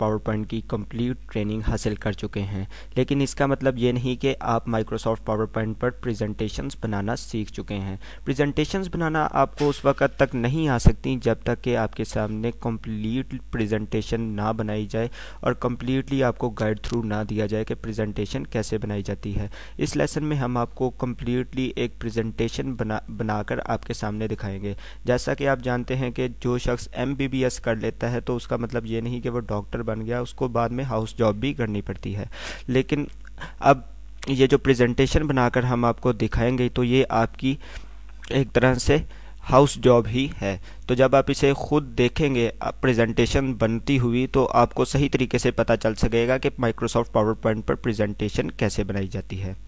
power point की complete training हासिल कर चुके हैं लेकिन इसका मतलब ये नहीं कि आप माइक्रोसॉफ्ट पावर पॉइंट पर प्रेजेंटेशंस बनाना सीख चुके हैं प्रेजेंटेशंस बनाना आपको उस वक्त तक नहीं आ सकती जब तक कि आपके सामने कंप्लीट प्रेजेंटेशन ना बनाई जाए और कम्प्लीटली आपको गाइड थ्रू ना दिया जाए कि प्रेजेंटेशन कैसे बनाई जाती है इस लेसन में हम आपको कम्प्लीटली एक प्रेजेंटेशन बना बनाकर आपके सामने दिखाएंगे जैसा कि आप जानते हैं कि जो शख्स एम कर लेता है तो उसका मतलब ये नहीं कि वो डॉक्टर बन गया उसको बाद में हाउस जॉब भी करनी पड़ती है लेकिन अब ये जो प्रेजेंटेशन बनाकर हम आपको दिखाएंगे तो ये आपकी एक तरह से हाउस जॉब ही है तो जब आप इसे खुद देखेंगे प्रेजेंटेशन बनती हुई तो आपको सही तरीके से पता चल सकेगा कि माइक्रोसॉफ्ट पावर पॉइंट पर प्रेजेंटेशन कैसे बनाई जाती है